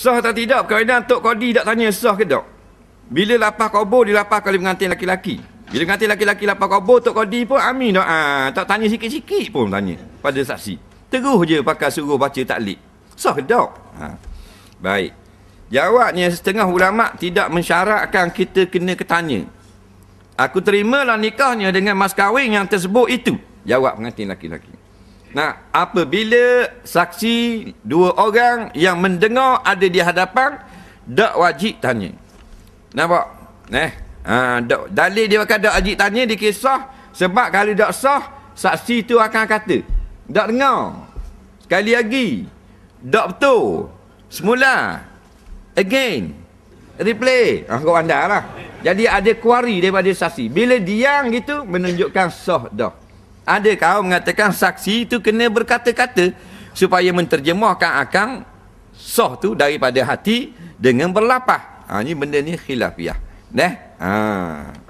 Sah atau tidak perkahwinan Tok Kodi tak tanya sah ke tak? Bila lapar kubur dia lapar kali pengantin laki-laki. Bila pengantin laki-laki lapar kubur Tok Kodi pun amin doa. Ah, tak tanya sikit-sikit pun tanya pada saksi. Terus je pakai suruh baca taklid. Sah ke tak? Ha. Baik. Jawabnya setengah ulama tidak mensyaratkan kita kena ketanya. Aku terimalah nikahnya dengan mas kahwin yang tersebut itu. Jawab pengantin laki-laki. Nah, apabila saksi dua orang yang mendengar ada di hadapan, tak wajib tanya. Nampak? neh, ha, dak, dalil dia kata tak wajib tanya, di kisah. Sebab kalau tak sah, saksi tu akan kata. Tak dengar. Sekali lagi. Tak betul. Semula. Again. Replay. Aku ah, pandai lah. Jadi ada query daripada saksi. Bila diam gitu, menunjukkan sah dah ada kaum mengatakan saksi itu kena berkata-kata supaya menterjemahkan akang soh tu daripada hati dengan berlapah. Ha, ini benda ni khilafiyah. Dah? Ha.